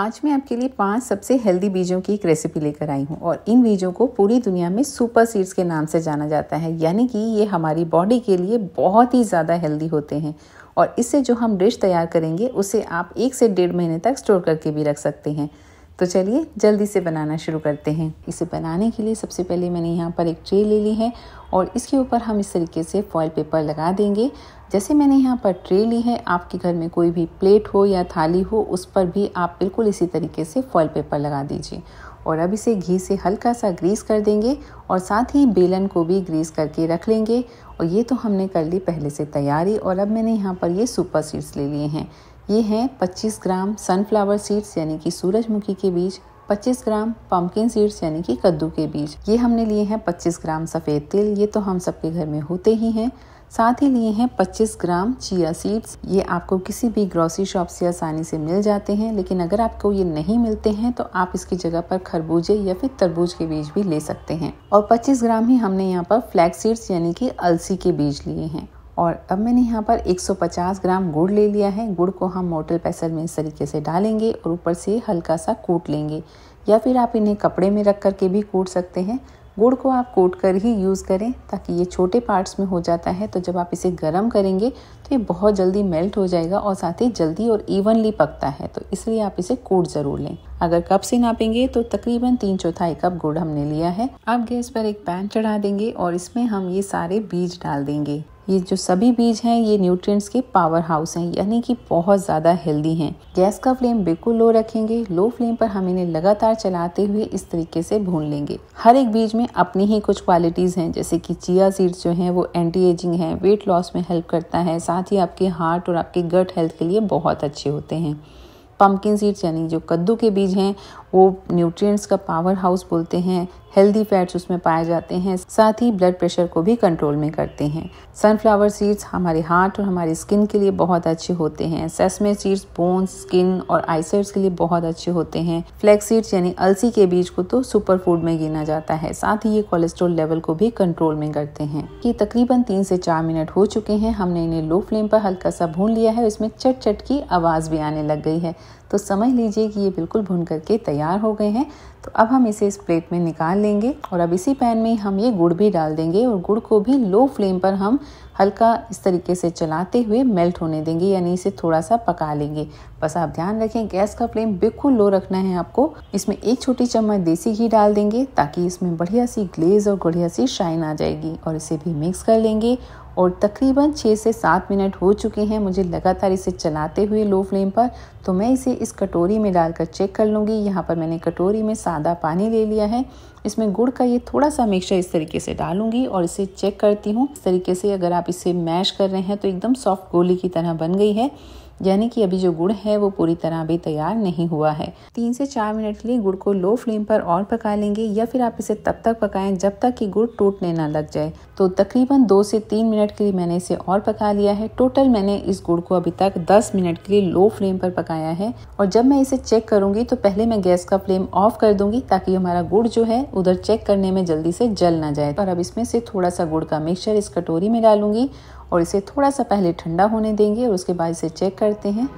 आज मैं आपके लिए पांच सबसे हेल्दी बीजों की एक रेसिपी लेकर आई हूँ और इन बीजों को पूरी दुनिया में सुपर सीड्स के नाम से जाना जाता है यानी कि ये हमारी बॉडी के लिए बहुत ही ज़्यादा हेल्दी होते हैं और इससे जो हम डिश तैयार करेंगे उसे आप एक से डेढ़ महीने तक स्टोर करके भी रख सकते हैं तो चलिए जल्दी से बनाना शुरू करते हैं इसे बनाने के लिए सबसे पहले मैंने यहाँ पर एक ट्रे ले ली है और इसके ऊपर हम इस तरीके से फॉइल पेपर लगा देंगे जैसे मैंने यहाँ पर ट्रे ली है आपके घर में कोई भी प्लेट हो या थाली हो उस पर भी आप बिल्कुल इसी तरीके से फॉइल पेपर लगा दीजिए और अब इसे घी से हल्का सा ग्रीस कर देंगे और साथ ही बेलन को भी ग्रीस करके रख लेंगे और ये तो हमने कर ली पहले से तैयारी और अब मैंने यहाँ पर ये सुपर सीड्स ले लिए हैं ये हैं 25 ग्राम सनफ्लावर सीड्स यानी कि सूरजमुखी के बीज 25 ग्राम पम्पकिन सीड्स यानी कि कद्दू के बीज ये हमने लिए हैं 25 ग्राम सफ़ेद तिल ये तो हम सबके घर में होते ही हैं साथ ही लिए हैं 25 ग्राम चिया सीड्स ये आपको किसी भी ग्रॉसरी शॉप से आसानी से मिल जाते हैं लेकिन अगर आपको ये नहीं मिलते हैं तो आप इसकी जगह पर खरबूजे या फिर तरबूज के बीज भी ले सकते हैं और 25 ग्राम ही हमने यहाँ पर फ्लैक्स सीड्स यानी कि अलसी के बीज लिए हैं और अब मैंने यहाँ पर 150 ग्राम गुड़ ले लिया है गुड़ को हम मोटल पैसल में इस तरीके से डालेंगे और ऊपर से हल्का सा कूट लेंगे या फिर आप इन्हें कपड़े में रख कर के भी कूट सकते हैं गुड़ को आप कूट कर ही यूज़ करें ताकि ये छोटे पार्ट्स में हो जाता है तो जब आप इसे गर्म करेंगे तो ये बहुत जल्दी मेल्ट हो जाएगा और साथ ही जल्दी और इवनली पकता है तो इसलिए आप इसे कोट ज़रूर लें अगर कप से नापेंगे तो तकरीबन तीन चौथाई कप गुड़ हमने लिया है आप गैस पर एक पैन चढ़ा देंगे और इसमें हम ये सारे बीज डाल देंगे ये जो सभी बीज हैं ये न्यूट्रिएंट्स के पावर हाउस हैं यानी कि बहुत ज़्यादा हेल्दी हैं गैस का फ्लेम बिल्कुल लो रखेंगे लो फ्लेम पर हम इन्हें लगातार चलाते हुए इस तरीके से भून लेंगे हर एक बीज में अपनी ही कुछ क्वालिटीज़ हैं जैसे कि चिया सीड्स जो हैं वो एंटी एजिंग है वेट लॉस में हेल्प करता है साथ ही आपके हार्ट और आपके गट हेल्थ के लिए बहुत अच्छे होते हैं पम्पकिन सीड्स यानी जो कद्दू के बीज हैं वो न्यूट्रिएंट्स का पावर हाउस बोलते हैं हेल्दी फैट्स उसमें पाए जाते हैं साथ ही ब्लड प्रेशर को भी कंट्रोल में करते हैं सनफ्लावर सीड्स हमारे हार्ट और हमारी स्किन के लिए बहुत अच्छे होते हैं सेसमे सीड्स बोन्स स्किन और आइसर्स के लिए बहुत अच्छे होते हैं फ्लैक्स सीड्स यानी अलसी के बीज को तो सुपर फूड में गिना जाता है साथ ही ये कोलेस्ट्रोल लेवल को भी कंट्रोल में करते हैं ये तकरीबन तीन से चार मिनट हो चुके हैं हमने इन्हें लो फ्लेम पर हल्का सा भून लिया है इसमें चट चट की आवाज़ भी आने लग गई है तो समझ लीजिए कि ये बिल्कुल भून करके तैयार हो गए हैं तो अब हम इसे इस प्लेट में निकाल लेंगे और अब इसी पैन में हम ये गुड़ भी डाल देंगे और गुड़ को भी लो फ्लेम पर हम हल्का इस तरीके से चलाते हुए मेल्ट होने देंगे यानी इसे थोड़ा सा पका लेंगे बस आप ध्यान रखें गैस का फ्लेम बिल्कुल लो रखना है आपको इसमें एक छोटी चम्मच देसी घी डाल देंगे ताकि इसमें बढ़िया सी ग्लेज और बढ़िया सी शाइन आ जाएगी और इसे भी मिक्स कर लेंगे और तकरीबन छः से सात मिनट हो चुके हैं मुझे लगातार इसे चलाते हुए लो फ्लेम पर तो मैं इसे इस कटोरी में डालकर चेक कर लूँगी यहाँ पर मैंने कटोरी में सादा पानी ले लिया है इसमें गुड़ का ये थोड़ा सा मिक्सचर इस तरीके से डालूंगी और इसे चेक करती हूँ इस तरीके से अगर आप इसे मैश कर रहे हैं तो एकदम सॉफ्ट गोली की तरह बन गई है यानी कि अभी जो गुड़ है वो पूरी तरह अभी तैयार नहीं हुआ है तीन से चार मिनट के लिए गुड़ को लो फ्लेम पर और पका लेंगे या फिर आप इसे तब तक पकाएं जब तक कि गुड़ टूटने ना लग जाए तो तकरीबन दो से तीन मिनट के लिए मैंने इसे और पका लिया है टोटल मैंने इस गुड़ को अभी तक दस मिनट के लिए लो फ्लेम पर पकाया है और जब मैं इसे चेक करूंगी तो पहले मैं गैस का फ्लेम ऑफ कर दूंगी ताकि हमारा गुड़ जो है उधर चेक करने में जल्दी से जल ना जाए और अब इसमें से थोड़ा सा गुड़ का मिक्सचर इस कटोरी में डालूंगी और इसे थोड़ा सा पहले ठंडा होने देंगे और उसके बाद इसे चेक करते हैं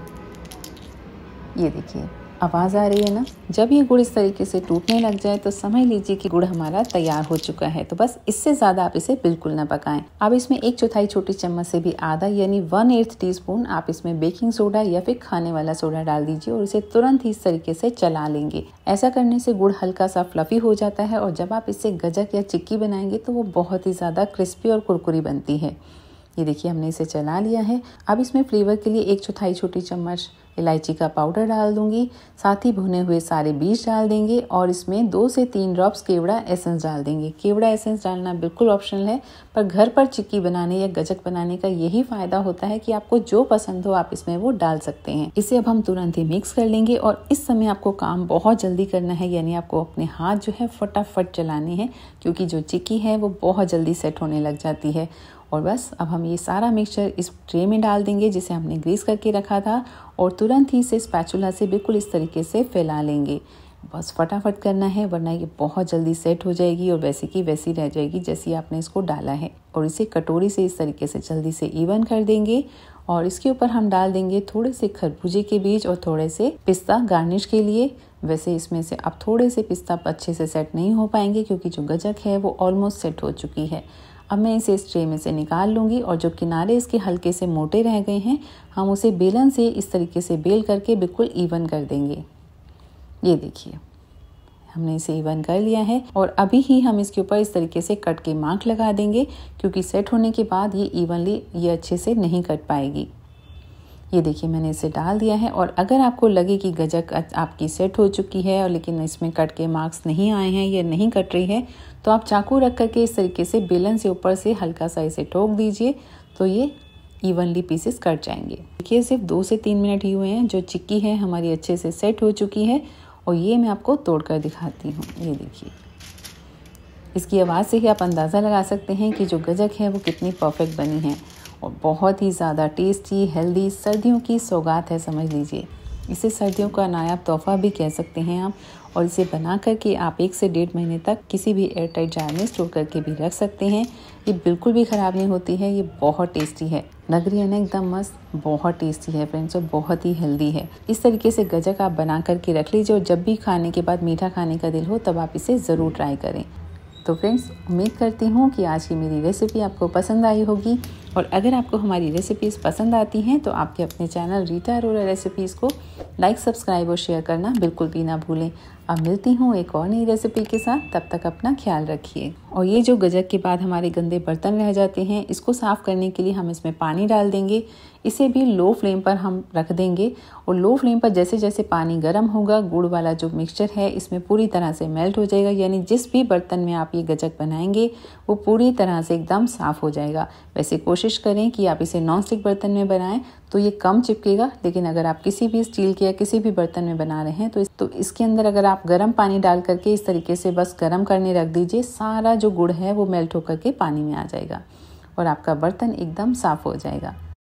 ये देखिए आवाज़ आ रही है ना जब ये गुड़ इस तरीके से टूटने लग जाए तो समझ लीजिए कि गुड़ हमारा तैयार हो चुका है तो बस इससे ज़्यादा आप इसे बिल्कुल ना पकाएं आप इसमें एक चौथाई छोटी चम्मच से भी आधा यानी वन एट्थ टीस्पून आप इसमें बेकिंग सोडा या फिर खाने वाला सोडा डाल दीजिए और इसे तुरंत ही इस तरीके से चला लेंगे ऐसा करने से गुड़ हल्का सा फ्लफी हो जाता है और जब आप इससे गजक या चिक्की बनाएंगे तो वो बहुत ही ज़्यादा क्रिस्पी और कुरकुरी बनती है ये देखिए हमने इसे चला लिया है अब इसमें फ्लेवर के लिए एक चौथाई छोटी चम्मच इलायची का पाउडर डाल दूंगी साथ ही भुने हुए सारे बीज डाल देंगे और इसमें दो से तीन ड्रॉप्स केवड़ा एसेंस डाल देंगे केवड़ा एसेंस डालना बिल्कुल ऑप्शनल है पर घर पर चिक्की बनाने या गजक बनाने का यही फायदा होता है कि आपको जो पसंद हो आप इसमें वो डाल सकते हैं इसे अब हम तुरंत ही मिक्स कर लेंगे और इस समय आपको काम बहुत जल्दी करना है यानी आपको अपने हाथ जो है फटाफट चलाने हैं क्योंकि जो चिक्की है वो बहुत जल्दी सेट होने लग जाती है और बस अब हम ये सारा मिक्सचर इस ट्रे में डाल देंगे जिसे हमने ग्रीस करके रखा था और तुरंत ही इसे स्पैचुला से बिल्कुल इस तरीके से फैला लेंगे बस फटाफट करना है वरना ये बहुत जल्दी सेट हो जाएगी और वैसे की वैसी रह जाएगी जैसी आपने इसको डाला है और इसे कटोरी से इस तरीके से जल्दी से इवन कर देंगे और इसके ऊपर हम डाल देंगे थोड़े से खरबूजे के बीज और थोड़े से पिस्ता गार्निश के लिए वैसे इसमें से अब थोड़े से पिस्ता अच्छे से सेट नहीं हो पाएंगे क्योंकि जो गजक है वो ऑलमोस्ट सेट हो चुकी है अब मैं इसे इस ट्रे में से निकाल लूँगी और जो किनारे इसके हल्के से मोटे रह गए हैं हम उसे बेलन से इस तरीके से बेल करके बिल्कुल इवन कर देंगे ये देखिए हमने इसे इवन कर लिया है और अभी ही हम इसके ऊपर इस तरीके से कट के मार्क लगा देंगे क्योंकि सेट होने के बाद ये इवनली ये अच्छे से नहीं कट पाएगी ये देखिए मैंने इसे डाल दिया है और अगर आपको लगे कि गजक आपकी सेट हो चुकी है और लेकिन इसमें कट के मार्क्स नहीं आए हैं या नहीं कट रही है तो आप चाकू रख करके इस तरीके से बेलन से ऊपर से हल्का सा इसे ठोक दीजिए तो ये इवनली पीसेस कट जाएंगे देखिए सिर्फ दो से तीन मिनट ही हुए हैं जो चिक्की है हमारी अच्छे से सेट हो चुकी है और ये मैं आपको तोड़ कर दिखाती हूँ ये देखिए इसकी आवाज़ से ही आप अंदाज़ा लगा सकते हैं कि जो गजक है वो कितनी परफेक्ट बनी है और बहुत ही ज़्यादा टेस्टी हेल्दी सर्दियों की सौगात है समझ लीजिए इसे सर्दियों का नायाब तोहफा भी कह सकते हैं आप और इसे बना करके आप एक से डेढ़ महीने तक किसी भी एयरटाइट जार में स्टोर करके भी रख सकते हैं ये बिल्कुल भी ख़राब नहीं होती है ये बहुत टेस्टी है नगरी अन एकदम मस्त बहुत टेस्टी है फ्रेंड्स और बहुत ही हेल्दी है इस तरीके से गजक आप बना करके रख लीजिए और जब भी खाने के बाद मीठा खाने का दिल हो तब आप इसे ज़रूर ट्राई करें तो फ्रेंड्स उम्मीद करती हूँ कि आज की मेरी रेसिपी आपको पसंद आई होगी और अगर आपको हमारी रेसिपीज़ पसंद आती हैं तो आपके अपने चैनल रीटा अरोरा रेसिपीज़ को लाइक सब्सक्राइब और शेयर करना बिल्कुल भी ना भूलें अब मिलती हूँ एक और नई रेसिपी के साथ तब तक अपना ख्याल रखिए और ये जो गजक के बाद हमारे गंदे बर्तन रह जाते हैं इसको साफ़ करने के लिए हम इसमें पानी डाल देंगे इसे भी लो फ्लेम पर हम रख देंगे और लो फ्लेम पर जैसे जैसे पानी गर्म होगा गुड़ वाला जो मिक्सचर है इसमें पूरी तरह से मेल्ट हो जाएगा यानी जिस भी बर्तन में आप ये गजक बनाएंगे वो पूरी तरह से एकदम साफ़ हो जाएगा वैसे कोशिश करें कि आप इसे नॉन स्टिक बर्तन में बनाएं तो ये कम चिपकेगा लेकिन अगर आप किसी भी स्टील के या किसी भी बर्तन में बना रहे हैं तो इस, तो इसके अंदर अगर आप गर्म पानी डाल करके इस तरीके से बस गर्म करने रख दीजिए सारा जो गुड़ है वो मेल्ट होकर के पानी में आ जाएगा और आपका बर्तन एकदम साफ़ हो जाएगा